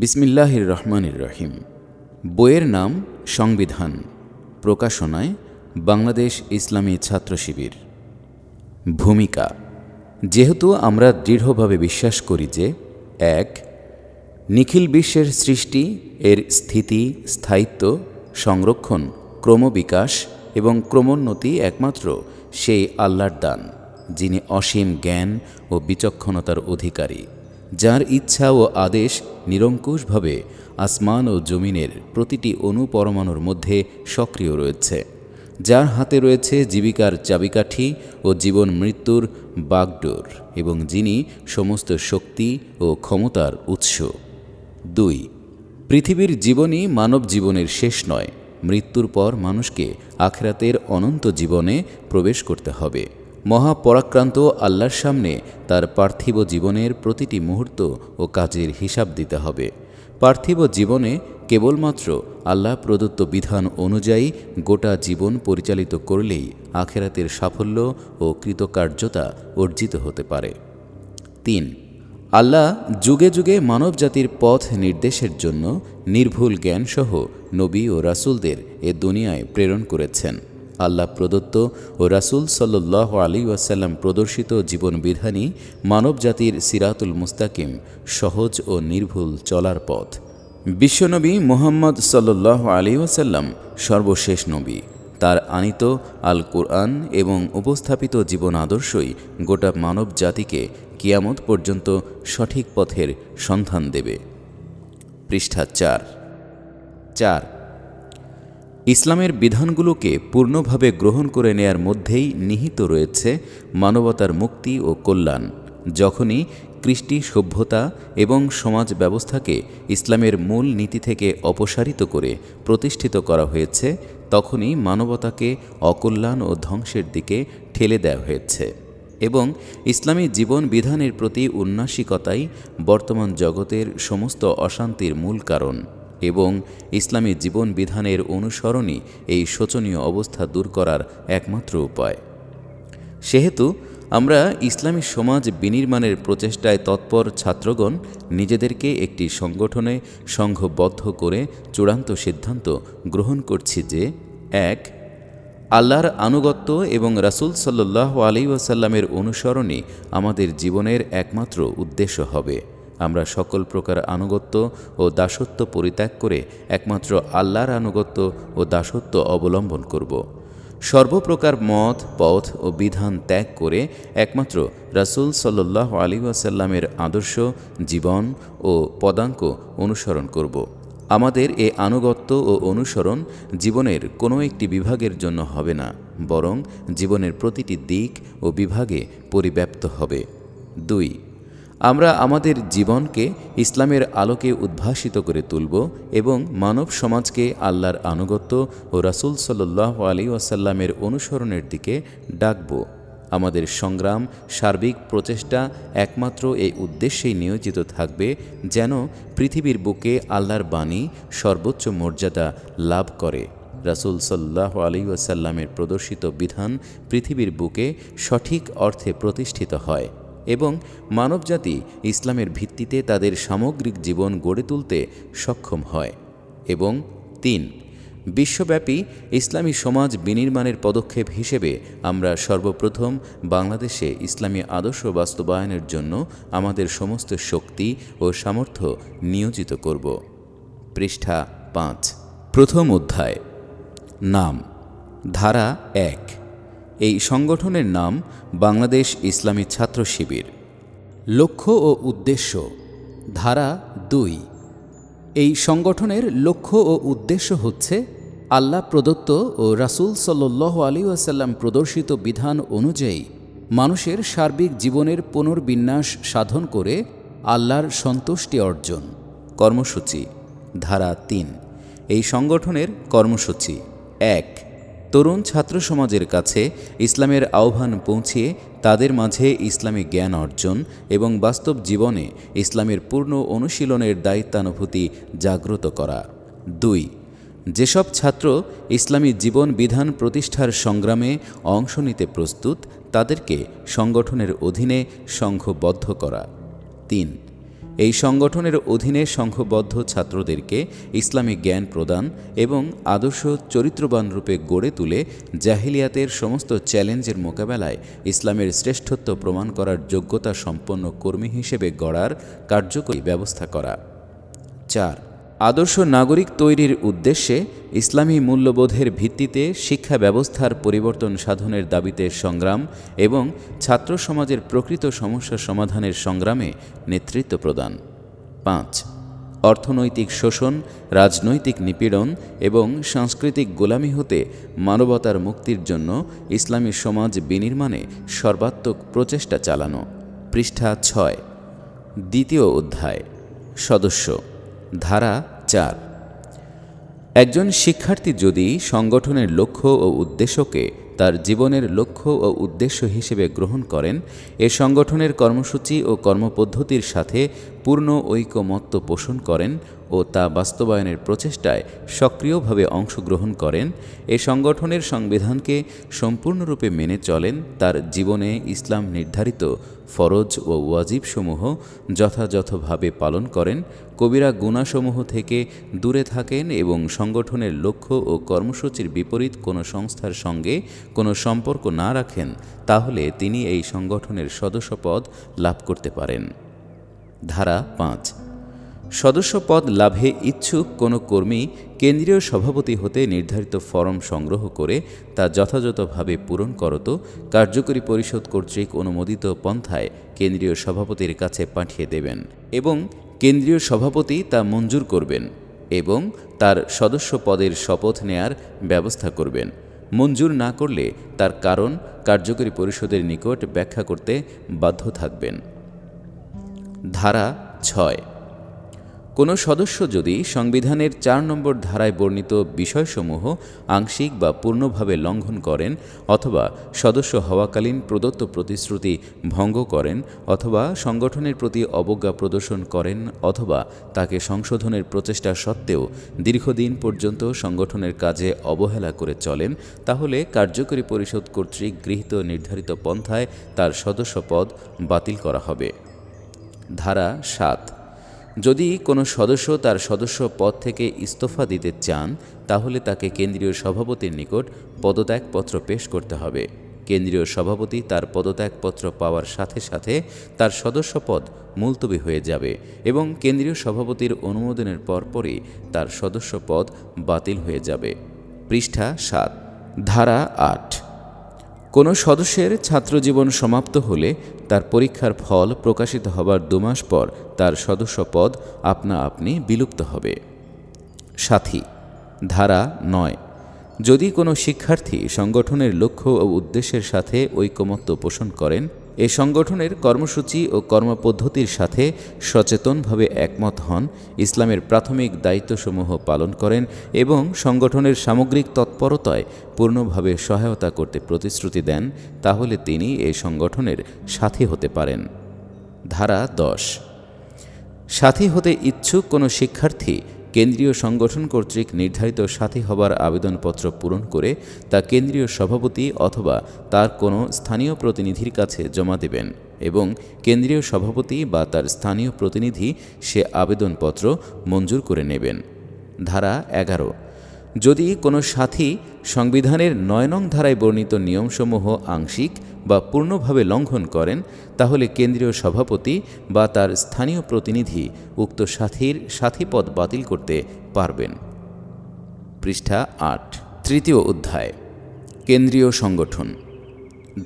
বিসমিল্লাহির রহমানির রহিম বইয়ের নাম সংবিধান প্রকাশনায় বাংলাদেশ ইসলামী ছাত্র শিবির ভূমিকা যেহেতু আমরা দৃঢ়ভাবে বিশ্বাস করি যে এক নিখিল বিশ্বের সৃষ্টি এর স্থিতি স্থায়িত্ব সংরক্ষণ ক্রমবিকাশ এবং ক্রমোন্নতি একমাত্র সেই আল্লাহর দান যিনি অসীম জ্ঞান ও বিচক্ষণতার অধিকারী যার ইচ্ছা ও আদেশ নিরঙ্কুশভাবে আসমান ও জমিনের প্রতিটি অনুপরমাণুর মধ্যে সক্রিয় রয়েছে যার হাতে রয়েছে জীবিকার চাবিকাঠি ও জীবন মৃত্যুর বাগডোর এবং যিনি সমস্ত শক্তি ও ক্ষমতার উৎস দুই পৃথিবীর জীবনই মানব জীবনের শেষ নয় মৃত্যুর পর মানুষকে আখরাতের অনন্ত জীবনে প্রবেশ করতে হবে মহাপরাক্রান্ত আল্লাহর সামনে তার পার্থিব জীবনের প্রতিটি মুহূর্ত ও কাজের হিসাব দিতে হবে পার্থিব জীবনে কেবলমাত্র আল্লাহ প্রদত্ত বিধান অনুযায়ী গোটা জীবন পরিচালিত করলেই আখেরাতের সাফল্য ও কৃতকার্যতা অর্জিত হতে পারে তিন আল্লাহ যুগে যুগে মানবজাতির পথ নির্দেশের জন্য নির্ভুল জ্ঞানসহ নবী ও রাসুলদের এ দুনিয়ায় প্রেরণ করেছেন আল্লাহ প্রদত্ত ও রাসুল সাল্লাহ আলী ওয়াসাল্লাম প্রদর্শিত জীবনবিধানই জাতির সিরাতুল মুস্তাকিম সহজ ও নির্ভুল চলার পথ বিশ্বনবী মোহাম্মদ সাল্লাহ আলী ওয়াসাল্লাম সর্বশেষ নবী তার আনিত আল কোরআন এবং উপস্থাপিত জীবন আদর্শই গোটা মানব জাতিকে কিয়ামত পর্যন্ত সঠিক পথের সন্ধান দেবে পৃষ্ঠা চার চার ইসলামের বিধানগুলোকে পূর্ণভাবে গ্রহণ করে নেয়ার মধ্যেই নিহিত রয়েছে মানবতার মুক্তি ও কল্যাণ যখনই কৃষ্টি সভ্যতা এবং সমাজ ব্যবস্থাকে ইসলামের মূল নীতি থেকে অপসারিত করে প্রতিষ্ঠিত করা হয়েছে তখনই মানবতাকে অকল্যাণ ও ধ্বংসের দিকে ঠেলে দেওয়া হয়েছে এবং ইসলামী জীবন বিধানের প্রতি উন্নাসিকতাই বর্তমান জগতের সমস্ত অশান্তির মূল কারণ এবং ইসলামী জীবন বিধানের অনুসরণই এই শোচনীয় অবস্থা দূর করার একমাত্র উপায় সেহেতু আমরা ইসলামী সমাজ বিনির্মাণের প্রচেষ্টায় তৎপর ছাত্রগণ নিজেদেরকে একটি সংগঠনে সংঘবদ্ধ করে চূড়ান্ত সিদ্ধান্ত গ্রহণ করছি যে এক আল্লাহর আনুগত্য এবং রাসুল সাল্লাহ আলি ওয়াসাল্লামের অনুসরণই আমাদের জীবনের একমাত্র উদ্দেশ্য হবে আমরা সকল প্রকার আনুগত্য ও দাসত্ব পরিত্যাগ করে একমাত্র আল্লাহর আনুগত্য ও দাসত্ব অবলম্বন করব সর্বপ্রকার মত পথ ও বিধান ত্যাগ করে একমাত্র রাসুল সাল্লাহ আলী ওয়াসাল্লামের আদর্শ জীবন ও পদাঙ্ক অনুসরণ করব আমাদের এ আনুগত্য ও অনুসরণ জীবনের কোনো একটি বিভাগের জন্য হবে না বরং জীবনের প্রতিটি দিক ও বিভাগে পরিব্যাপ্ত হবে দুই আমরা আমাদের জীবনকে ইসলামের আলোকে উদ্ভাসিত করে তুলব এবং মানব সমাজকে আল্লাহর আনুগত্য ও রাসুল সাল্লাহ আলী ওয়াসাল্লামের অনুসরণের দিকে ডাকব আমাদের সংগ্রাম সার্বিক প্রচেষ্টা একমাত্র এই উদ্দেশ্যেই নিয়োজিত থাকবে যেন পৃথিবীর বুকে আল্লাহর বাণী সর্বোচ্চ মর্যাদা লাভ করে রাসুল সাল্লাহ আলী ওয়াসাল্লামের প্রদর্শিত বিধান পৃথিবীর বুকে সঠিক অর্থে প্রতিষ্ঠিত হয় এবং মানবজাতি ইসলামের ভিত্তিতে তাদের সামগ্রিক জীবন গড়ে তুলতে সক্ষম হয় এবং তিন বিশ্বব্যাপী ইসলামী সমাজ বিনির্মাণের পদক্ষেপ হিসেবে আমরা সর্বপ্রথম বাংলাদেশে ইসলামী আদর্শ বাস্তবায়নের জন্য আমাদের সমস্ত শক্তি ও সামর্থ্য নিয়োজিত করব পৃষ্ঠা পাঁচ প্রথম অধ্যায় নাম ধারা এক এই সংগঠনের নাম বাংলাদেশ ইসলামী ছাত্র শিবির লক্ষ্য ও উদ্দেশ্য ধারা দুই এই সংগঠনের লক্ষ্য ও উদ্দেশ্য হচ্ছে আল্লাহ প্রদত্ত ও রাসুল সাল্লাহ আলী আসাল্লাম প্রদর্শিত বিধান অনুযায়ী মানুষের সার্বিক জীবনের পুনর্বিন্যাস সাধন করে আল্লাহর সন্তুষ্টি অর্জন কর্মসূচি ধারা তিন এই সংগঠনের কর্মসূচি এক তরুণ ছাত্র সমাজের কাছে ইসলামের আহ্বান পৌঁছিয়ে তাদের মাঝে ইসলামী জ্ঞান অর্জন এবং বাস্তব জীবনে ইসলামের পূর্ণ অনুশীলনের দায়িত্বানুভূতি জাগ্রত করা দুই যেসব ছাত্র ইসলামী জীবন বিধান প্রতিষ্ঠার সংগ্রামে অংশ নিতে প্রস্তুত তাদেরকে সংগঠনের অধীনে সংঘবদ্ধ করা তিন এই সংগঠনের অধীনে সংঘবদ্ধ ছাত্রদেরকে ইসলামী জ্ঞান প্রদান এবং আদর্শ চরিত্রবান রূপে গড়ে তুলে জাহিলিয়াতের সমস্ত চ্যালেঞ্জের মোকাবেলায় ইসলামের শ্রেষ্ঠত্ব প্রমাণ করার যোগ্যতা সম্পন্ন কর্মী হিসেবে গড়ার কার্যকরী ব্যবস্থা করা চার আদর্শ নাগরিক তৈরির উদ্দেশ্যে ইসলামী মূল্যবোধের ভিত্তিতে শিক্ষা ব্যবস্থার পরিবর্তন সাধনের দাবিতে সংগ্রাম এবং ছাত্র সমাজের প্রকৃত সমস্যা সমাধানের সংগ্রামে নেতৃত্ব প্রদান পাঁচ অর্থনৈতিক শোষণ রাজনৈতিক নিপীড়ন এবং সাংস্কৃতিক গোলামি হতে মানবতার মুক্তির জন্য ইসলামী সমাজ বিনির্মাণে সর্বাত্মক প্রচেষ্টা চালানো পৃষ্ঠা ছয় দ্বিতীয় অধ্যায় সদস্য ধারা চার একজন শিক্ষার্থী যদি সংগঠনের লক্ষ্য ও উদ্দেশ্যকে তার জীবনের লক্ষ্য ও উদ্দেশ্য হিসেবে গ্রহণ করেন এ সংগঠনের কর্মসূচি ও কর্মপদ্ধতির সাথে পূর্ণ ঐকমত্য পোষণ করেন ও তা বাস্তবায়নের প্রচেষ্টায় সক্রিয়ভাবে অংশগ্রহণ করেন এ সংগঠনের সংবিধানকে সম্পূর্ণরূপে মেনে চলেন তার জীবনে ইসলাম নির্ধারিত ফরজ ও ওয়াজিবসমূহ যথাযথভাবে পালন করেন কবিরা গুণাসমূহ থেকে দূরে থাকেন এবং সংগঠনের লক্ষ্য ও কর্মসূচির বিপরীত কোনো সংস্থার সঙ্গে কোনো সম্পর্ক না রাখেন তাহলে তিনি এই সংগঠনের সদস্যপদ লাভ করতে পারেন ধারা পাঁচ সদস্যপদ লাভে ইচ্ছুক কোনো কর্মী কেন্দ্রীয় সভাপতি হতে নির্ধারিত ফরম সংগ্রহ করে তা যথাযথভাবে পূরণ করত কার্যকরী পরিষদ কর্তৃক অনুমোদিত পন্থায় কেন্দ্রীয় সভাপতির কাছে পাঠিয়ে দেবেন এবং কেন্দ্রীয় সভাপতি তা মঞ্জুর করবেন এবং তার সদস্য পদের শপথ নেয়ার ব্যবস্থা করবেন মঞ্জুর না করলে তার কারণ কার্যকরী পরিষদের নিকট ব্যাখ্যা করতে বাধ্য থাকবেন ধারা ছয় কোনো সদস্য যদি সংবিধানের চার নম্বর ধারায় বর্ণিত বিষয়সমূহ আংশিক বা পূর্ণভাবে লঙ্ঘন করেন অথবা সদস্য হওয়াকালীন প্রদত্ত প্রতিশ্রুতি ভঙ্গ করেন অথবা সংগঠনের প্রতি অবজ্ঞা প্রদর্শন করেন অথবা তাকে সংশোধনের প্রচেষ্টা সত্ত্বেও দীর্ঘদিন পর্যন্ত সংগঠনের কাজে অবহেলা করে চলেন তাহলে কার্যকরী পরিষদ কর্তৃক গৃহীত নির্ধারিত পন্থায় তার সদস্য পদ বাতিল করা হবে ধারা সাত যদি কোনো সদস্য তার সদস্য পদ থেকে ইস্তফা দিতে চান তাহলে তাকে কেন্দ্রীয় সভাপতির নিকট পদত্যাগপত্র পেশ করতে হবে কেন্দ্রীয় সভাপতি তার পদত্যাগপত্র পাওয়ার সাথে সাথে তার সদস্য পদ মুলতবি হয়ে যাবে এবং কেন্দ্রীয় সভাপতির অনুমোদনের পরপরই তার সদস্য পদ বাতিল হয়ে যাবে পৃষ্ঠা সাত ধারা আট কোনো সদস্যের ছাত্রজীবন সমাপ্ত হলে তার পরীক্ষার ফল প্রকাশিত হবার দুমাস পর তার সদস্য পদ আপনা আপনি বিলুপ্ত হবে সাথী ধারা নয় যদি কোনো শিক্ষার্থী সংগঠনের লক্ষ্য ও উদ্দেশ্যের সাথে ঐকমত্য পোষণ করেন এ সংগঠনের কর্মসূচি ও কর্মপদ্ধতির সাথে সচেতনভাবে একমত হন ইসলামের প্রাথমিক দায়িত্বসমূহ পালন করেন এবং সংগঠনের সামগ্রিক তৎপরতায় পূর্ণভাবে সহায়তা করতে প্রতিশ্রুতি দেন তাহলে তিনি এই সংগঠনের সাথী হতে পারেন ধারা দশ সাথী হতে ইচ্ছুক কোনো শিক্ষার্থী কেন্দ্রীয় সংগঠন কর্তৃক নির্ধারিত সাথী হবার আবেদনপত্র পূরণ করে তা কেন্দ্রীয় সভাপতি অথবা তার কোনো স্থানীয় প্রতিনিধির কাছে জমা দেবেন এবং কেন্দ্রীয় সভাপতি বা তার স্থানীয় প্রতিনিধি সে আবেদনপত্র মঞ্জুর করে নেবেন ধারা এগারো যদি কোনো সাথী সংবিধানের নয় নং ধারায় বর্ণিত নিয়মসমূহ আংশিক বা পূর্ণভাবে লঙ্ঘন করেন তাহলে কেন্দ্রীয় সভাপতি বা তার স্থানীয় প্রতিনিধি উক্ত সাথীর সাথী পদ বাতিল করতে পারবেন পৃষ্ঠা আট তৃতীয় অধ্যায় কেন্দ্রীয় সংগঠন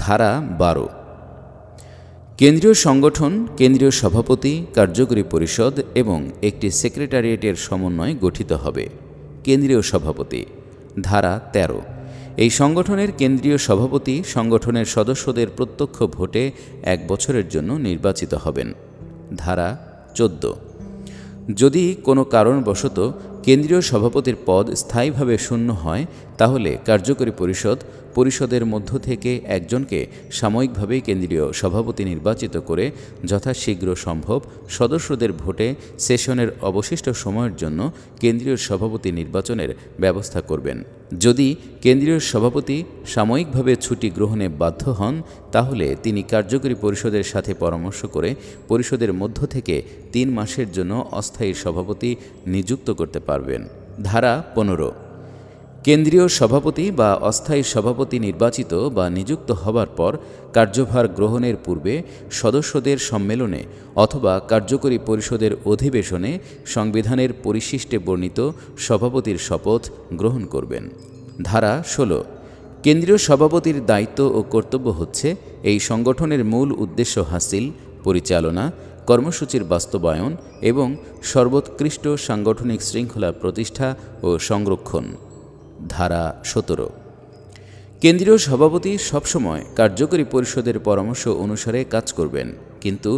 ধারা বারো কেন্দ্রীয় সংগঠন কেন্দ্রীয় সভাপতি কার্যকরী পরিষদ এবং একটি সেক্রেটারিয়েটের সমন্বয়ে গঠিত হবে কেন্দ্রীয় সভাপতি ধারা ১৩ এই সংগঠনের কেন্দ্রীয় সভাপতি সংগঠনের সদস্যদের প্রত্যক্ষ ভোটে এক বছরের জন্য নির্বাচিত হবেন ধারা চোদ্দ যদি কোনো কারণবশত কেন্দ্রীয় সভাপতির পদ স্থায়ীভাবে শূন্য হয় তাহলে কার্যকরী পরিষদ পরিষদের মধ্য থেকে একজনকে সাময়িকভাবে কেন্দ্রীয় সভাপতি নির্বাচিত করে যথাশীঘ্র সম্ভব সদস্যদের ভোটে সেশনের অবশিষ্ট সময়ের জন্য কেন্দ্রীয় সভাপতি নির্বাচনের ব্যবস্থা করবেন যদি কেন্দ্রীয় সভাপতি সাময়িকভাবে ছুটি গ্রহণে বাধ্য হন তাহলে তিনি কার্যকরী পরিষদের সাথে পরামর্শ করে পরিষদের মধ্য থেকে তিন মাসের জন্য অস্থায়ী সভাপতি নিযুক্ত করতে পারবেন ধারা পনেরো কেন্দ্রীয় সভাপতি বা অস্থায়ী সভাপতি নির্বাচিত বা নিযুক্ত হবার পর কার্যভার গ্রহণের পূর্বে সদস্যদের সম্মেলনে অথবা কার্যকরী পরিষদের অধিবেশনে সংবিধানের পরিশিষ্টে বর্ণিত সভাপতির শপথ গ্রহণ করবেন ধারা ষোলো কেন্দ্রীয় সভাপতির দায়িত্ব ও কর্তব্য হচ্ছে এই সংগঠনের মূল উদ্দেশ্য হাসিল পরিচালনা কর্মসূচির বাস্তবায়ন এবং সর্বোৎকৃষ্ট সাংগঠনিক শৃঙ্খলা প্রতিষ্ঠা ও সংরক্ষণ ধারা সতেরো কেন্দ্রীয় সভাপতি সবসময় কার্যকরী পরিষদের পরামর্শ অনুসারে কাজ করবেন কিন্তু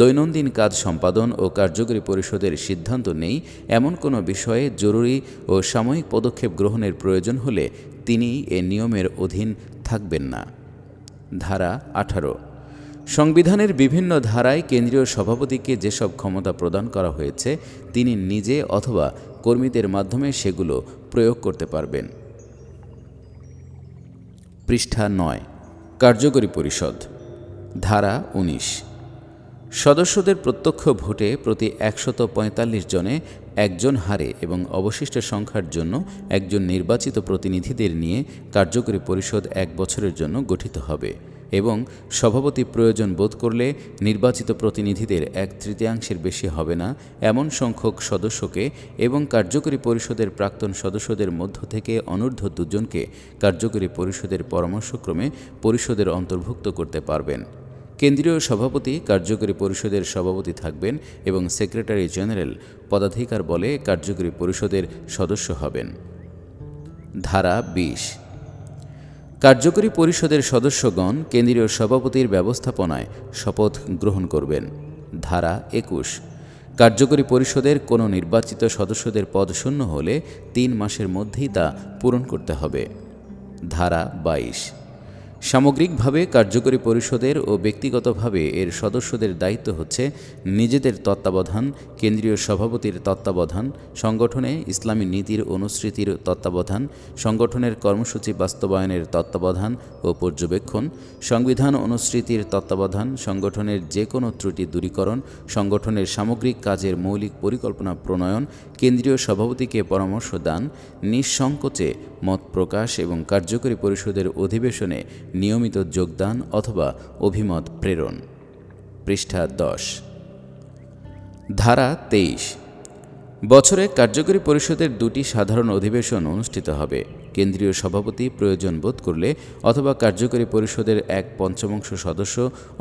দৈনন্দিন কাজ সম্পাদন ও কার্যকরী পরিষদের সিদ্ধান্ত নেই এমন কোনো বিষয়ে জরুরি ও সাময়িক পদক্ষেপ গ্রহণের প্রয়োজন হলে তিনি এ নিয়মের অধীন থাকবেন না ধারা আঠারো সংবিধানের বিভিন্ন ধারায় কেন্দ্রীয় সভাপতিকে যেসব ক্ষমতা প্রদান করা হয়েছে তিনি নিজে অথবা কর্মীদের মাধ্যমে সেগুলো প্রয়োগ করতে পারবেন পৃষ্ঠা নয় কার্যকরী পরিষদ ধারা ১৯ সদস্যদের প্রত্যক্ষ ভোটে প্রতি একশত পঁয়তাল্লিশ জনে একজন হারে এবং অবশিষ্ট সংখ্যার জন্য একজন নির্বাচিত প্রতিনিধিদের নিয়ে কার্যকরী পরিষদ এক বছরের জন্য গঠিত হবে এবং সভাপতি প্রয়োজন বোধ করলে নির্বাচিত প্রতিনিধিদের এক তৃতীয়াংশের বেশি হবে না এমন সংখ্যক সদস্যকে এবং কার্যকরী পরিষদের প্রাক্তন সদস্যদের মধ্য থেকে অনূর্ধ্ব দুজনকে কার্যকরী পরিষদের পরামর্শক্রমে পরিষদের অন্তর্ভুক্ত করতে পারবেন কেন্দ্রীয় সভাপতি কার্যকরী পরিষদের সভাপতি থাকবেন এবং সেক্রেটারি জেনারেল পদাধিকার বলে কার্যকরী পরিষদের সদস্য হবেন ধারা বিশ কার্যকরী পরিষদের সদস্যগণ কেন্দ্রীয় সভাপতির ব্যবস্থাপনায় শপথ গ্রহণ করবেন ধারা একুশ কার্যকরী পরিষদের কোনো নির্বাচিত সদস্যদের পদ শূন্য হলে তিন মাসের মধ্যেই তা পূরণ করতে হবে ধারা বাইশ সামগ্রিকভাবে কার্যকরী পরিষদের ও ব্যক্তিগতভাবে এর সদস্যদের দায়িত্ব হচ্ছে নিজেদের তত্ত্বাবধান কেন্দ্রীয় সভাপতির তত্ত্বাবধান সংগঠনে ইসলামী নীতির অনুসৃতির তত্ত্বাবধান সংগঠনের কর্মসূচি বাস্তবায়নের তত্ত্বাবধান ও পর্যবেক্ষণ সংবিধান অনুসৃতির তত্ত্বাবধান সংগঠনের যে কোনো ত্রুটি দূরীকরণ সংগঠনের সামগ্রিক কাজের মৌলিক পরিকল্পনা প্রণয়ন কেন্দ্রীয় সভাপতিকে পরামর্শ দান নিঃসংকোচে মত প্রকাশ এবং কার্যকরী পরিষদের অধিবেশনে নিয়মিত যোগদান অথবা অভিমত প্রেরণ পৃষ্ঠা দশ ধারা তেইশ বছরে কার্যকরী পরিষদের দুটি সাধারণ অধিবেশন অনুষ্ঠিত হবে কেন্দ্রীয় সভাপতি প্রয়োজন বোধ করলে অথবা কার্যকরী পরিষদের এক পঞ্চমাংশ সদস্য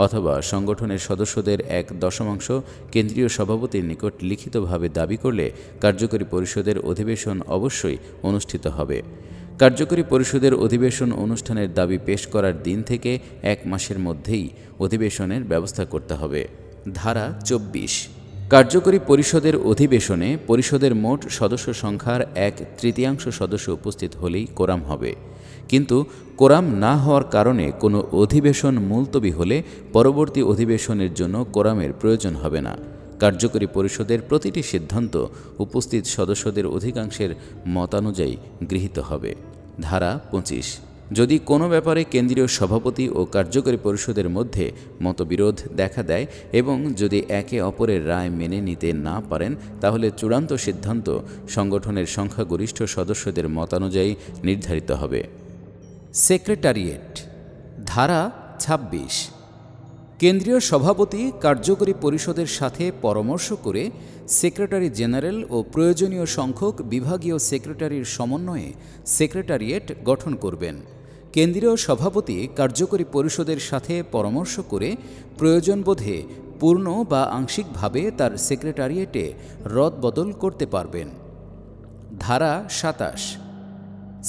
অথবা সংগঠনের সদস্যদের এক দশমাংশ কেন্দ্রীয় সভাপতির নিকট লিখিতভাবে দাবি করলে কার্যকরী পরিষদের অধিবেশন অবশ্যই অনুষ্ঠিত হবে কার্যকরী পরিষদের অধিবেশন অনুষ্ঠানের দাবি পেশ করার দিন থেকে এক মাসের মধ্যেই অধিবেশনের ব্যবস্থা করতে হবে ধারা চব্বিশ কার্যকরী পরিষদের অধিবেশনে পরিষদের মোট সদস্য সংখ্যার এক তৃতীয়াংশ সদস্য উপস্থিত হলেই কোরাম হবে কিন্তু কোরাম না হওয়ার কারণে কোনো অধিবেশন মুলতবি হলে পরবর্তী অধিবেশনের জন্য কোরামের প্রয়োজন হবে না কার্যকরী পরিষদের প্রতিটি সিদ্ধান্ত উপস্থিত সদস্যদের অধিকাংশের মতানুযায়ী গৃহীত হবে ধারা পঁচিশ যদি কোনো ব্যাপারে কেন্দ্রীয় সভাপতি ও কার্যকরী পরিষদের মধ্যে মতবিরোধ দেখা দেয় এবং যদি একে অপরের রায় মেনে নিতে না পারেন তাহলে চূড়ান্ত সিদ্ধান্ত সংগঠনের সংখ্যাগরিষ্ঠ সদস্যদের মতানুযায়ী নির্ধারিত হবে সেক্রেটারিয়েট ধারা ২৬ কেন্দ্রীয় সভাপতি কার্যকরী পরিষদের সাথে পরামর্শ করে সেক্রেটারি জেনারেল ও প্রয়োজনীয় সংখ্যক বিভাগীয় সেক্রেটারির সমন্বয়ে সেক্রেটারিয়েট গঠন করবেন কেন্দ্রীয় সভাপতি কার্যকরী পরিষদের সাথে পরামর্শ করে প্রয়োজন বোধে পূর্ণ বা আংশিকভাবে তার সেক্রেটারিয়েটে রদবদল করতে পারবেন ধারা সাতাশ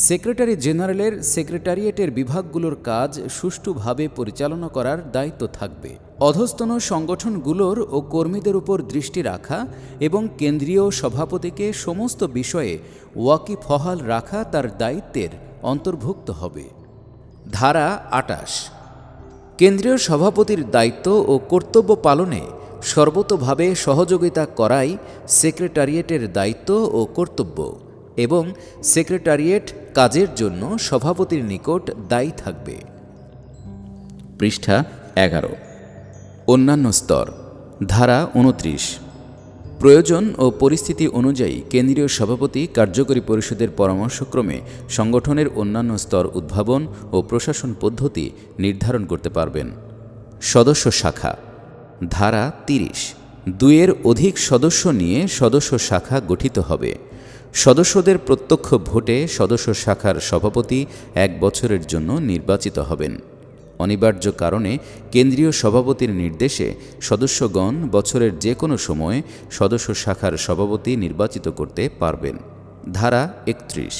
সেক্রেটারি জেনারেলের সেক্রেটারিয়েটের বিভাগগুলোর কাজ সুষ্ঠুভাবে পরিচালনা করার দায়িত্ব থাকবে অধস্তন সংগঠনগুলোর ও কর্মীদের উপর দৃষ্টি রাখা এবং কেন্দ্রীয় সভাপতিকে সমস্ত বিষয়ে ওয়াকিফহাল রাখা তার দায়িত্বের অন্তর্ভুক্ত হবে ধারা আটাশ কেন্দ্রীয় সভাপতির দায়িত্ব ও কর্তব্য পালনে সর্বতভাবে সহযোগিতা করাই সেক্রেটারিয়েটের দায়িত্ব ও কর্তব্য এবং সেক্রেটারিয়েট কাজের জন্য সভাপতির নিকট দায়ী থাকবে পৃষ্ঠা এগারো অন্যান্য স্তর ধারা উনত্রিশ প্রয়োজন ও পরিস্থিতি অনুযায়ী কেন্দ্রীয় সভাপতি কার্যকরী পরিষদের পরামর্শক্রমে সংগঠনের অন্যান্য স্তর উদ্ভাবন ও প্রশাসন পদ্ধতি নির্ধারণ করতে পারবেন সদস্য শাখা ধারা তিরিশ দুয়ের অধিক সদস্য নিয়ে সদস্য শাখা গঠিত হবে সদস্যদের প্রত্যক্ষ ভোটে সদস্য শাখার সভাপতি এক বছরের জন্য নির্বাচিত হবেন অনিবার্য কারণে কেন্দ্রীয় সভাপতির নির্দেশে সদস্যগণ বছরের যে কোনো সময়ে সদস্য শাখার সভাপতি নির্বাচিত করতে পারবেন ধারা একত্রিশ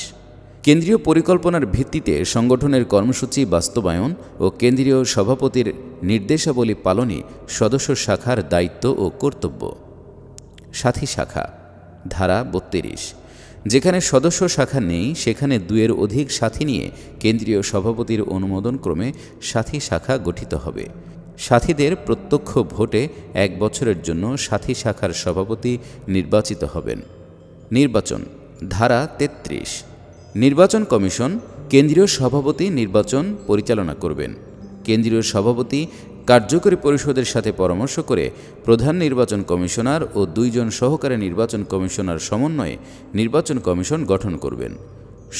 কেন্দ্রীয় পরিকল্পনার ভিত্তিতে সংগঠনের কর্মসূচি বাস্তবায়ন ও কেন্দ্রীয় সভাপতির নির্দেশাবলী পালনে সদস্য শাখার দায়িত্ব ও কর্তব্য সাথী শাখা ধারা বত্রিশ যেখানে সদস্য শাখা নেই সেখানে দুয়ের অধিক সাথী নিয়ে কেন্দ্রীয় সভাপতির অনুমোদন ক্রমে সাথী শাখা গঠিত হবে সাথীদের প্রত্যক্ষ ভোটে এক বছরের জন্য সাথী শাখার সভাপতি নির্বাচিত হবেন নির্বাচন ধারা ৩৩ নির্বাচন কমিশন কেন্দ্রীয় সভাপতি নির্বাচন পরিচালনা করবেন কেন্দ্রীয় সভাপতি কার্যকরী পরিষদের সাথে পরামর্শ করে প্রধান নির্বাচন কমিশনার ও দুইজন সহকারী নির্বাচন কমিশনার সমন্বয়ে নির্বাচন কমিশন গঠন করবেন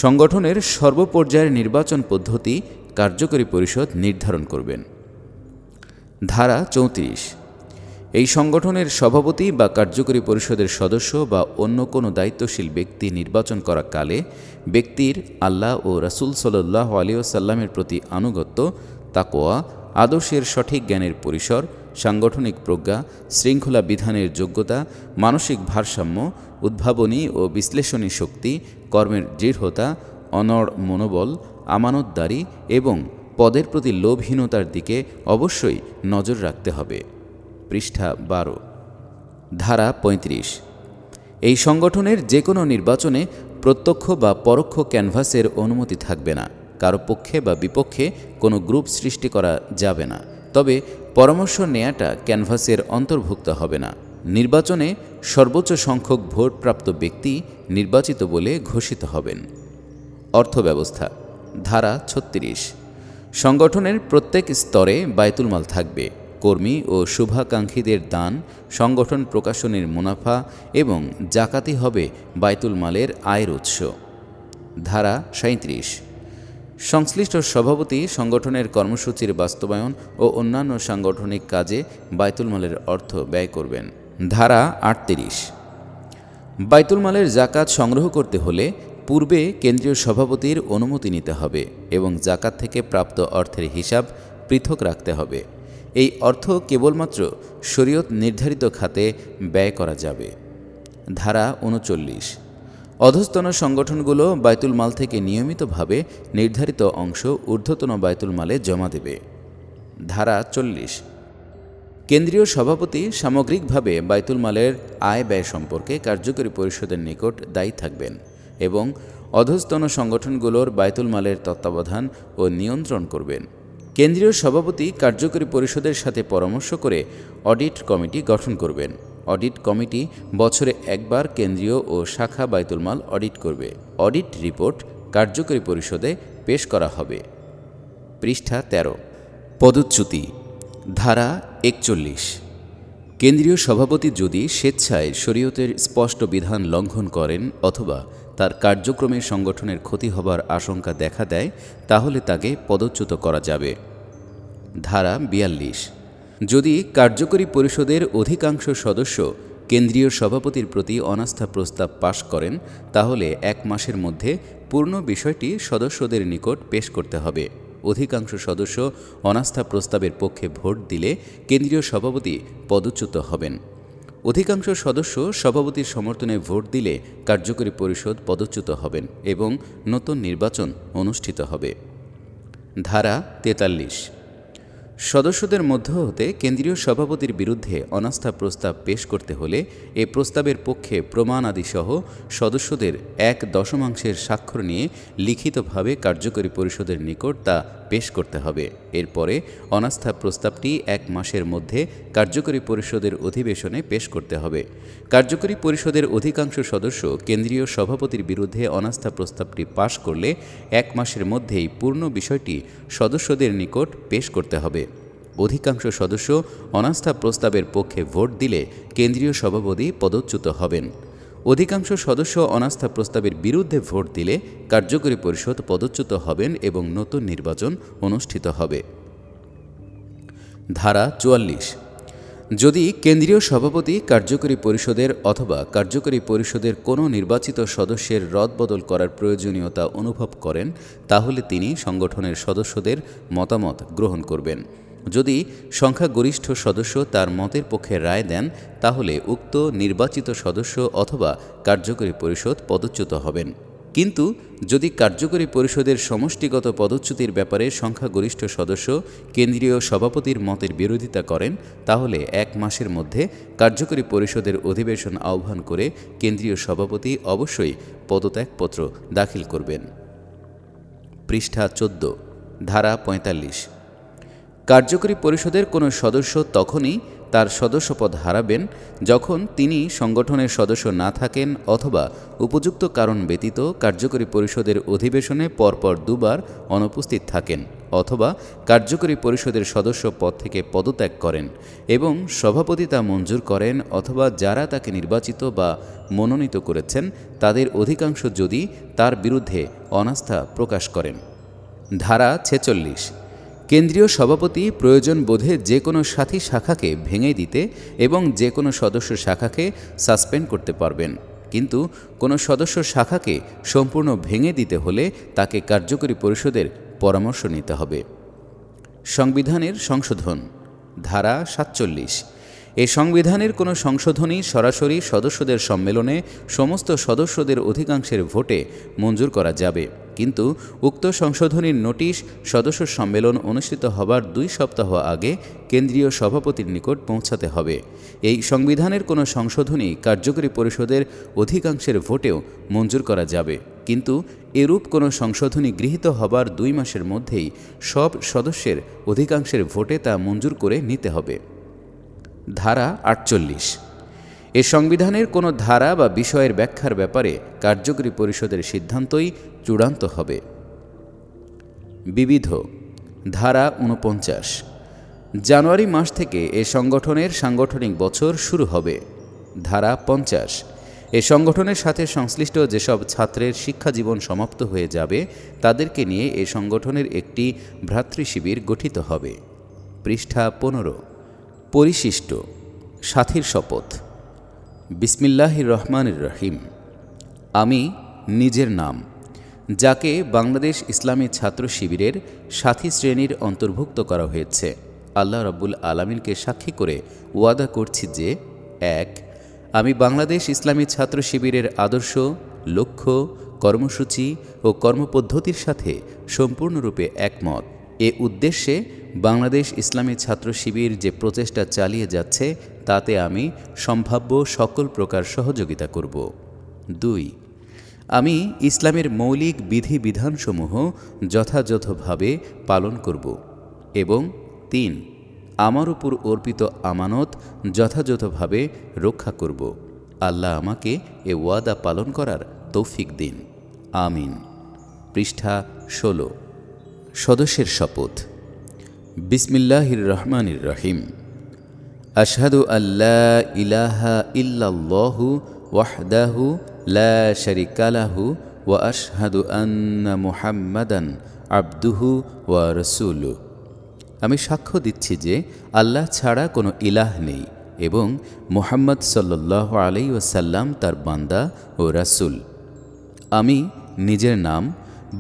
সংগঠনের সর্বপর্যায়ের নির্বাচন পদ্ধতি কার্যকরী পরিষদ নির্ধারণ করবেন ধারা চৌত্রিশ এই সংগঠনের সভাপতি বা কার্যকরী পরিষদের সদস্য বা অন্য কোনো দায়িত্বশীল ব্যক্তি নির্বাচন করা কালে ব্যক্তির আল্লাহ ও রাসুল সাল্লাহ আলিয়াসাল্লামের প্রতি আনুগত্য তাকোয়া আদর্শের সঠিক জ্ঞানের পরিসর সাংগঠনিক প্রজ্ঞা শৃঙ্খলা বিধানের যোগ্যতা মানসিক ভারসাম্য উদ্ভাবনী ও বিশ্লেষণী শক্তি কর্মের দৃঢ়তা অনড় মনোবল আমানতদারি এবং পদের প্রতি লোভহীনতার দিকে অবশ্যই নজর রাখতে হবে পৃষ্ঠা বারো ধারা ৩৫ এই সংগঠনের যে কোনো নির্বাচনে প্রত্যক্ষ বা পরোক্ষ ক্যানভাসের অনুমতি থাকবে না কারো পক্ষে বা বিপক্ষে কোনো গ্রুপ সৃষ্টি করা যাবে না তবে পরামর্শ নেয়াটা ক্যানভাসের অন্তর্ভুক্ত হবে না নির্বাচনে সর্বোচ্চ সংখ্যক ভোটপ্রাপ্ত ব্যক্তি নির্বাচিত বলে ঘোষিত হবেন অর্থব্যবস্থা ধারা ছত্রিশ সংগঠনের প্রত্যেক স্তরে বায়তুল মাল থাকবে কর্মী ও শুভাকাঙ্ক্ষীদের দান সংগঠন প্রকাশনের মুনাফা এবং জাকাতি হবে বায়তুল মালের আয়ের উৎস ধারা সাঁত্রিশ সংশ্লিষ্ট সভাপতি সংগঠনের কর্মসূচির বাস্তবায়ন ও অন্যান্য সাংগঠনিক কাজে বাইতুল মালের অর্থ ব্যয় করবেন ধারা আটত্রিশ বাইতুল মালের জাকাত সংগ্রহ করতে হলে পূর্বে কেন্দ্রীয় সভাপতির অনুমতি নিতে হবে এবং জাকাত থেকে প্রাপ্ত অর্থের হিসাব পৃথক রাখতে হবে এই অর্থ কেবলমাত্র শরীয়ত নির্ধারিত খাতে ব্যয় করা যাবে ধারা উনচল্লিশ অধস্তন সংগঠনগুলো বায়তুল মাল থেকে নিয়মিতভাবে নির্ধারিত অংশ ঊর্ধ্বতন বায়তুল মালে জমা দেবে ধারা চল্লিশ কেন্দ্রীয় সভাপতি সামগ্রিকভাবে বায়তুল মালের আয় ব্যয় সম্পর্কে কার্যকরী পরিষদের নিকট দায়ী থাকবেন এবং অধস্তন সংগঠনগুলোর বায়তুল মালের তত্ত্বাবধান ও নিয়ন্ত্রণ করবেন কেন্দ্রীয় সভাপতি কার্যকরী পরিষদের সাথে পরামর্শ করে অডিট কমিটি গঠন করবেন অডিট কমিটি বছরে একবার কেন্দ্রীয় ও শাখা বায়তুল মাল অডিট করবে অডিট রিপোর্ট কার্যকরী পরিষদে পেশ করা হবে পৃষ্ঠা ১৩ পদচ্যুতি ধারা একচল্লিশ কেন্দ্রীয় সভাপতি যদি স্বেচ্ছায় শরীয়তের স্পষ্ট বিধান লঙ্ঘন করেন অথবা তার কার্যক্রমে সংগঠনের ক্ষতি হবার আশঙ্কা দেখা দেয় তাহলে তাকে পদচ্যুত করা যাবে ধারা বিয়াল্লিশ যদি কার্যকরী পরিষদের অধিকাংশ সদস্য কেন্দ্রীয় সভাপতির প্রতি অনাস্থা প্রস্তাব পাশ করেন তাহলে এক মাসের মধ্যে পূর্ণ বিষয়টি সদস্যদের নিকট পেশ করতে হবে অধিকাংশ সদস্য অনাস্থা প্রস্তাবের পক্ষে ভোট দিলে কেন্দ্রীয় সভাপতি পদচ্যুত হবেন অধিকাংশ সদস্য সভাপতির সমর্থনে ভোট দিলে কার্যকরী পরিষদ পদচ্যুত হবেন এবং নতুন নির্বাচন অনুষ্ঠিত হবে ধারা তেতাল্লিশ সদস্যদের মধ্য হতে কেন্দ্রীয় সভাপতির বিরুদ্ধে অনাস্থা প্রস্তাব পেশ করতে হলে এ প্রস্তাবের পক্ষে প্রমাণ আদিসহ সদস্যদের এক দশমাংশের স্বাক্ষর নিয়ে লিখিতভাবে কার্যকরী পরিষদের নিকট তা পেশ করতে হবে এরপরে অনাস্থা প্রস্তাবটি এক মাসের মধ্যে কার্যকরী পরিষদের অধিবেশনে পেশ করতে হবে কার্যকরী পরিষদের অধিকাংশ সদস্য কেন্দ্রীয় সভাপতির বিরুদ্ধে অনাস্থা প্রস্তাবটি পাশ করলে এক মাসের মধ্যেই পূর্ণ বিষয়টি সদস্যদের নিকট পেশ করতে হবে অধিকাংশ সদস্য অনাস্থা প্রস্তাবের পক্ষে ভোট দিলে কেন্দ্রীয় সভাপতি পদচ্যুত হবেন অধিকাংশ সদস্য অনাস্থা প্রস্তাবের বিরুদ্ধে ভোট দিলে কার্যকরী পরিষদ পদচ্যুত হবেন এবং নতুন নির্বাচন অনুষ্ঠিত হবে ধারা চুয়াল্লিশ যদি কেন্দ্রীয় সভাপতি কার্যকরী পরিষদের অথবা কার্যকরী পরিষদের কোনো নির্বাচিত সদস্যের রদবদল করার প্রয়োজনীয়তা অনুভব করেন তাহলে তিনি সংগঠনের সদস্যদের মতামত গ্রহণ করবেন যদি সংখ্যাগরিষ্ঠ সদস্য তার মতের পক্ষে রায় দেন তাহলে উক্ত নির্বাচিত সদস্য অথবা কার্যকরী পরিষদ পদচ্যুত হবেন কিন্তু যদি কার্যকরী পরিষদের সমষ্টিগত পদচ্যুতির ব্যাপারে সংখ্যাগরিষ্ঠ সদস্য কেন্দ্রীয় সভাপতির মতের বিরোধিতা করেন তাহলে এক মাসের মধ্যে কার্যকরী পরিষদের অধিবেশন আহ্বান করে কেন্দ্রীয় সভাপতি অবশ্যই পদত্যাগপত্র দাখিল করবেন পৃষ্ঠা চোদ্দ ধারা পঁয়তাল্লিশ কার্যকরী পরিষদের কোনো সদস্য তখনই তার সদস্যপদ হারাবেন যখন তিনি সংগঠনের সদস্য না থাকেন অথবা উপযুক্ত কারণ ব্যতীত কার্যকরী পরিষদের অধিবেশনে পরপর দুবার অনুপস্থিত থাকেন অথবা কার্যকরী পরিষদের সদস্য পদ থেকে পদত্যাগ করেন এবং সভাপতি তা মঞ্জুর করেন অথবা যারা তাকে নির্বাচিত বা মনোনীত করেছেন তাদের অধিকাংশ যদি তার বিরুদ্ধে অনাস্থা প্রকাশ করেন ধারা ছেচল্লিশ কেন্দ্রীয় সভাপতি প্রয়োজন বোধে যে কোনো সাথী শাখাকে ভেঙে দিতে এবং যে কোনো সদস্য শাখাকে সাসপেন্ড করতে পারবেন কিন্তু কোনো সদস্য শাখাকে সম্পূর্ণ ভেঙে দিতে হলে তাকে কার্যকরী পরিষদের পরামর্শ নিতে হবে সংবিধানের সংশোধন ধারা সাতচল্লিশ এ সংবিধানের কোনো সংশোধনী সরাসরি সদস্যদের সম্মেলনে সমস্ত সদস্যদের অধিকাংশের ভোটে মঞ্জুর করা যাবে কিন্তু উক্ত সংশোধনীর নোটিশ সদস্য সম্মেলন অনুষ্ঠিত হবার দুই সপ্তাহ আগে কেন্দ্রীয় সভাপতির নিকট পৌঁছাতে হবে এই সংবিধানের কোনো সংশোধনী কার্যকরী পরিষদের অধিকাংশের ভোটেও মঞ্জুর করা যাবে কিন্তু এরূপ কোনো সংশোধনী গৃহীত হবার দুই মাসের মধ্যেই সব সদস্যের অধিকাংশের ভোটে তা মঞ্জুর করে নিতে হবে ধারা আটচল্লিশ এ সংবিধানের কোনো ধারা বা বিষয়ের ব্যাখ্যার ব্যাপারে কার্যকরী পরিষদের সিদ্ধান্তই চূড়ান্ত হবে বিবিধ ধারা উনপঞ্চাশ জানুয়ারি মাস থেকে এ সংগঠনের সাংগঠনিক বছর শুরু হবে ধারা পঞ্চাশ এ সংগঠনের সাথে সংশ্লিষ্ট যেসব ছাত্রের শিক্ষা জীবন সমাপ্ত হয়ে যাবে তাদেরকে নিয়ে এ সংগঠনের একটি ভ্রাতৃশিবির গঠিত হবে পৃষ্ঠা পনেরো পরিশিষ্ট সাথীর শপথ বিসমিল্লাহির রহমানির রহিম আমি নিজের নাম যাকে বাংলাদেশ ইসলামী ছাত্র শিবিরের সাথী শ্রেণীর অন্তর্ভুক্ত করা হয়েছে আল্লাহ রব্বুল আলমিনকে সাক্ষী করে ওয়াদা করছি যে এক আমি বাংলাদেশ ইসলামী ছাত্র শিবিরের আদর্শ লক্ষ্য কর্মসূচি ও কর্মপদ্ধতির সাথে সম্পূর্ণরূপে একমত এ উদ্দেশ্যে বাংলাদেশ ইসলামী ছাত্র শিবির যে প্রচেষ্টা চালিয়ে যাচ্ছে তাতে আমি সম্ভাব্য সকল প্রকার সহযোগিতা করব দুই আমি ইসলামের মৌলিক বিধিবিধানসমূহ যথাযথভাবে পালন করব এবং তিন আমার উপর অর্পিত আমানত যথাযথভাবে রক্ষা করব আল্লাহ আমাকে এ ওয়াদা পালন করার তৌফিক দিন আমিন পৃষ্ঠা ষোলো সদস্যের শপথ বিসমিল্লাহির রহমানির রহিম আশহাদু আল্লাহ ইলাহা ইল্লাল্লাহু ওয়াহদাহু লা শারিকালাহু ওয়া আশহাদু আন্না মুহাম্মাদান আব্দুহু ওয়া রসুলু আমি সাক্ষ্য দিচ্ছি যে আল্লাহ ছাড়া কোনো ইলাহ নেই এবং মোহাম্মদ সাল্লাহ আলাই ওয়াসাল্লাম তার বান্দা ও রাসুল আমি নিজের নাম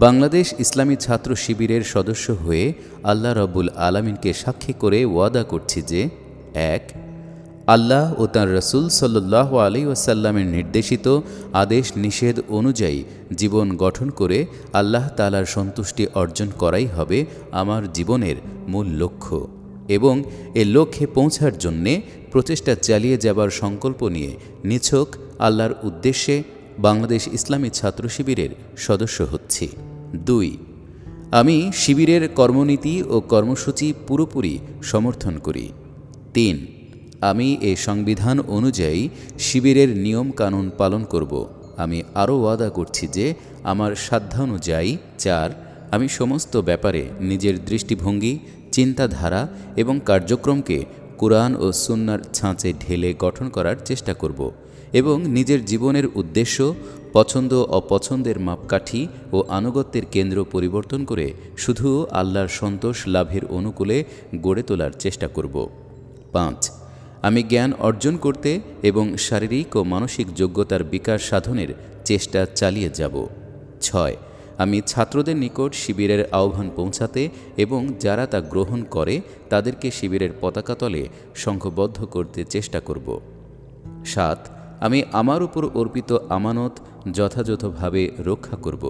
বাংলাদেশ ইসলামী ছাত্র শিবিরের সদস্য হয়ে আল্লাহ রব্বুল আলমিনকে সাক্ষী করে ওয়াদা করছি যে এক আল্লাহ ও তাঁর রসুল সাল্লাহ আলী ওয়াসাল্লামের নির্দেশিত আদেশ নিষেধ অনুযায়ী জীবন গঠন করে আল্লাহ তালার সন্তুষ্টি অর্জন করাই হবে আমার জীবনের মূল লক্ষ্য এবং এ লক্ষ্যে পৌঁছার জন্যে প্রচেষ্টা চালিয়ে যাবার সংকল্প নিয়ে নিছক আল্লাহর উদ্দেশ্যে বাংলাদেশ ইসলামী ছাত্র শিবিরের সদস্য হচ্ছি দুই আমি শিবিরের কর্মনীতি ও কর্মসূচি পুরোপুরি সমর্থন করি তিন আমি এ সংবিধান অনুযায়ী শিবিরের নিয়ম কানুন পালন করব আমি আরও ওয়াদা করছি যে আমার সাধ্যানুযায়ী চার আমি সমস্ত ব্যাপারে নিজের দৃষ্টিভঙ্গি চিন্তাধারা এবং কার্যক্রমকে কোরআন ও সুন্নার ছাঁচে ঢেলে গঠন করার চেষ্টা করব এবং নিজের জীবনের উদ্দেশ্য পছন্দ অপছন্দের মাপকাঠি ও আনুগত্যের কেন্দ্র পরিবর্তন করে শুধু আল্লাহর সন্তোষ লাভের অনুকূলে গড়ে তোলার চেষ্টা করব পাঁচ আমি জ্ঞান অর্জন করতে এবং শারীরিক ও মানসিক যোগ্যতার বিকাশ সাধনের চেষ্টা চালিয়ে যাব ছয় আমি ছাত্রদের নিকট শিবিরের আহ্বান পৌঁছাতে এবং যারা তা গ্রহণ করে তাদেরকে শিবিরের পতাকাতলে সংঘবদ্ধ করতে চেষ্টা করব সাত আমি আমার উপর অর্পিত আমানত যথাযথভাবে রক্ষা করব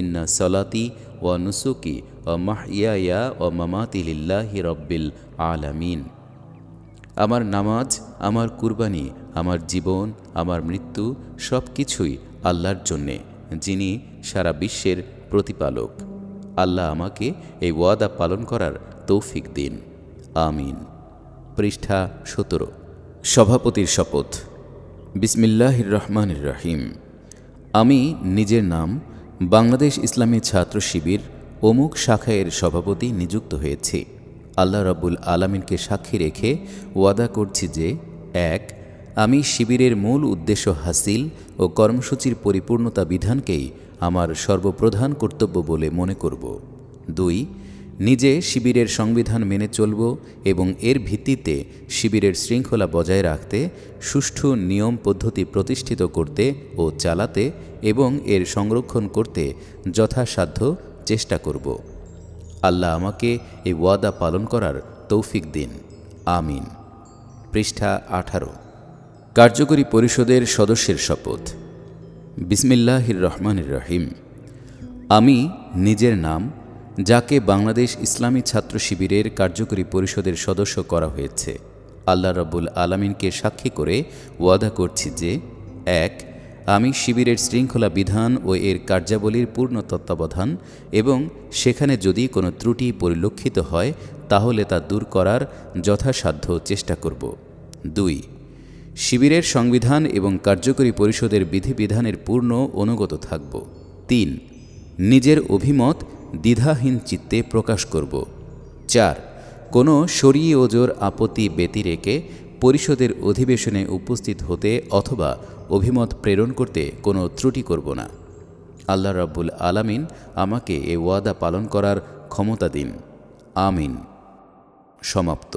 ইন্না সলাতি ও নুসুকি ও মাহিয়া ও মামাতিল্লাহি রব্বিল আলামিন আমার নামাজ আমার কুরবানি আমার জীবন আমার মৃত্যু সব কিছুই আল্লাহর জন্যে যিনি সারা বিশ্বের প্রতিপালক আল্লাহ আমাকে এই ওয়াদা পালন করার তৌফিক দিন আমিন পৃষ্ঠা সতেরো সভাপতির শপথ বিসমিল্লাহির রহমানির রহিম আমি নিজের নাম বাংলাদেশ ইসলামী ছাত্র শিবির অমুক শাখায়ের সভাপতি নিযুক্ত হয়েছি আল্লাহ রব্বুল আলমিনকে সাক্ষী রেখে ওয়াদা করছি যে এক আমি শিবিরের মূল উদ্দেশ্য হাসিল ও কর্মসূচির পরিপূর্ণতা বিধানকেই আমার সর্বপ্রধান কর্তব্য বলে মনে করব দুই নিজে শিবিরের সংবিধান মেনে চলব এবং এর ভিত্তিতে শিবিরের শৃঙ্খলা বজায় রাখতে সুষ্ঠু নিয়ম পদ্ধতি প্রতিষ্ঠিত করতে ও চালাতে এবং এর সংরক্ষণ করতে যথাসাধ্য চেষ্টা করব আল্লাহ আমাকে এই ওয়াদা পালন করার তৌফিক দিন আমিন পৃষ্ঠা আঠারো কার্যকরী পরিষদের সদস্যের শপথ বিসমিল্লাহির রহমানির রহিম আমি নিজের নাম যাকে বাংলাদেশ ইসলামী ছাত্র শিবিরের কার্যকরী পরিষদের সদস্য করা হয়েছে আল্লাহ রব্বুল আলমিনকে সাক্ষী করে ওয়াদা করছি যে এক আমি শিবিরের শৃঙ্খলা বিধান ও এর কার্যাবলীর পূর্ণ তত্ত্বাবধান এবং সেখানে যদি কোনো ত্রুটি পরিলক্ষিত হয় তাহলে তা দূর করার যথাসাধ্য চেষ্টা করব দুই শিবিরের সংবিধান এবং কার্যকরী পরিষদের বিধিবিধানের পূর্ণ অনুগত থাকব তিন নিজের অভিমত দ্বিধাহীন চিত্তে প্রকাশ করব চার কোনো সরিয়ে ওজোর আপত্তি ব্যতি রেখে পরিষদের অধিবেশনে উপস্থিত হতে অথবা অভিমত প্রেরণ করতে কোনো ত্রুটি করব না আল্লাহ রাব্বুল আলামিন আমাকে এ ওয়াদা পালন করার ক্ষমতা দিন আমিন সমাপ্ত